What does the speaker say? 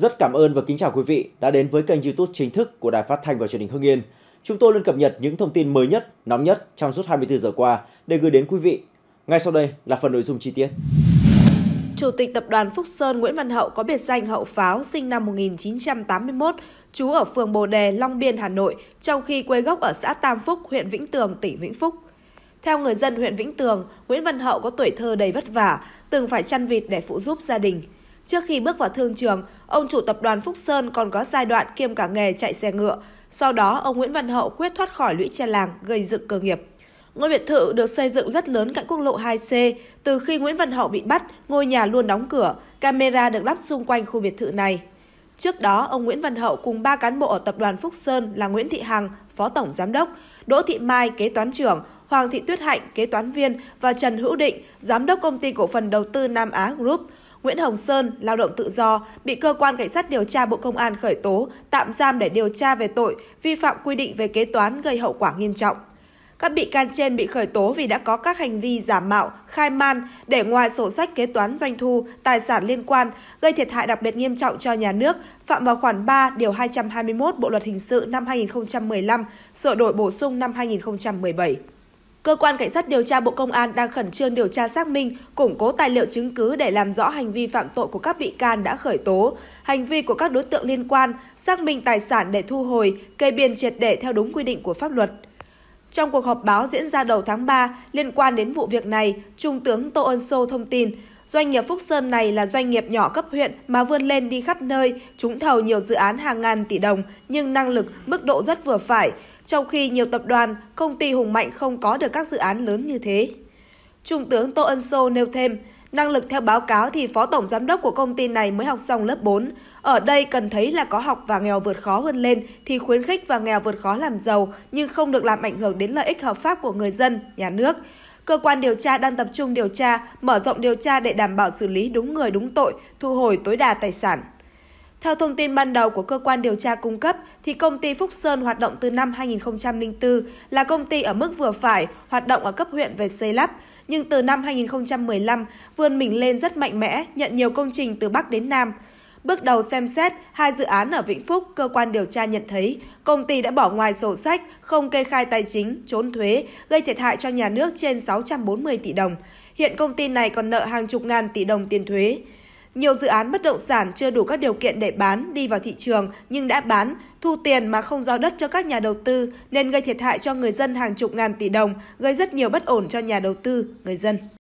Rất cảm ơn và kính chào quý vị đã đến với kênh YouTube chính thức của Đài Phát thanh và Truyền hình Hưng Yên. Chúng tôi luôn cập nhật những thông tin mới nhất, nóng nhất trong suốt 24 giờ qua để gửi đến quý vị. Ngay sau đây là phần nội dung chi tiết. Chủ tịch Tập đoàn Phúc Sơn Nguyễn Văn Hậu có biệt danh Hậu Pháo sinh năm 1981, trú ở phường Bồ Đề, Long Biên, Hà Nội, trong khi quê gốc ở xã Tam Phúc, huyện Vĩnh Tường, tỉnh Vĩnh Phúc. Theo người dân huyện Vĩnh Tường, Nguyễn Văn Hậu có tuổi thơ đầy vất vả, từng phải chăn vịt để phụ giúp gia đình. Trước khi bước vào thương trường, Ông chủ tập đoàn Phúc Sơn còn có giai đoạn kiêm cả nghề chạy xe ngựa. Sau đó, ông Nguyễn Văn Hậu quyết thoát khỏi lũy tre làng, gây dựng cơ nghiệp. Ngôi biệt thự được xây dựng rất lớn cạnh quốc lộ 2C. Từ khi Nguyễn Văn Hậu bị bắt, ngôi nhà luôn đóng cửa, camera được lắp xung quanh khu biệt thự này. Trước đó, ông Nguyễn Văn Hậu cùng ba cán bộ ở tập đoàn Phúc Sơn là Nguyễn Thị Hằng, Phó Tổng Giám đốc, Đỗ Thị Mai, Kế toán trưởng, Hoàng Thị Tuyết Hạnh, Kế toán viên và Trần Hữu Định, Giám đốc Công ty Cổ phần Đầu tư Nam Á Group – Nguyễn Hồng Sơn, lao động tự do, bị cơ quan cảnh sát điều tra Bộ Công an khởi tố, tạm giam để điều tra về tội vi phạm quy định về kế toán gây hậu quả nghiêm trọng. Các bị can trên bị khởi tố vì đã có các hành vi giả mạo, khai man để ngoài sổ sách kế toán doanh thu, tài sản liên quan, gây thiệt hại đặc biệt nghiêm trọng cho nhà nước, phạm vào khoản 3 điều 221 Bộ luật hình sự năm 2015, sửa đổi bổ sung năm 2017. Cơ quan Cảnh sát điều tra Bộ Công an đang khẩn trương điều tra xác minh, củng cố tài liệu chứng cứ để làm rõ hành vi phạm tội của các bị can đã khởi tố, hành vi của các đối tượng liên quan, xác minh tài sản để thu hồi, kê biên triệt để theo đúng quy định của pháp luật. Trong cuộc họp báo diễn ra đầu tháng 3 liên quan đến vụ việc này, Trung tướng Tô Ân Sô thông tin, doanh nghiệp Phúc Sơn này là doanh nghiệp nhỏ cấp huyện mà vươn lên đi khắp nơi, trúng thầu nhiều dự án hàng ngàn tỷ đồng nhưng năng lực, mức độ rất vừa phải – trong khi nhiều tập đoàn, công ty hùng mạnh không có được các dự án lớn như thế. Trung tướng Tô Ân Sô nêu thêm, năng lực theo báo cáo thì phó tổng giám đốc của công ty này mới học xong lớp 4. Ở đây cần thấy là có học và nghèo vượt khó hơn lên thì khuyến khích và nghèo vượt khó làm giàu nhưng không được làm ảnh hưởng đến lợi ích hợp pháp của người dân, nhà nước. Cơ quan điều tra đang tập trung điều tra, mở rộng điều tra để đảm bảo xử lý đúng người đúng tội, thu hồi tối đa tài sản. Theo thông tin ban đầu của cơ quan điều tra cung cấp, thì công ty Phúc Sơn hoạt động từ năm 2004 là công ty ở mức vừa phải, hoạt động ở cấp huyện về xây lắp. Nhưng từ năm 2015, vươn mình lên rất mạnh mẽ, nhận nhiều công trình từ Bắc đến Nam. Bước đầu xem xét hai dự án ở Vĩnh Phúc, cơ quan điều tra nhận thấy công ty đã bỏ ngoài sổ sách, không kê khai tài chính, trốn thuế, gây thiệt hại cho nhà nước trên 640 tỷ đồng. Hiện công ty này còn nợ hàng chục ngàn tỷ đồng tiền thuế. Nhiều dự án bất động sản chưa đủ các điều kiện để bán đi vào thị trường nhưng đã bán, thu tiền mà không giao đất cho các nhà đầu tư nên gây thiệt hại cho người dân hàng chục ngàn tỷ đồng, gây rất nhiều bất ổn cho nhà đầu tư, người dân.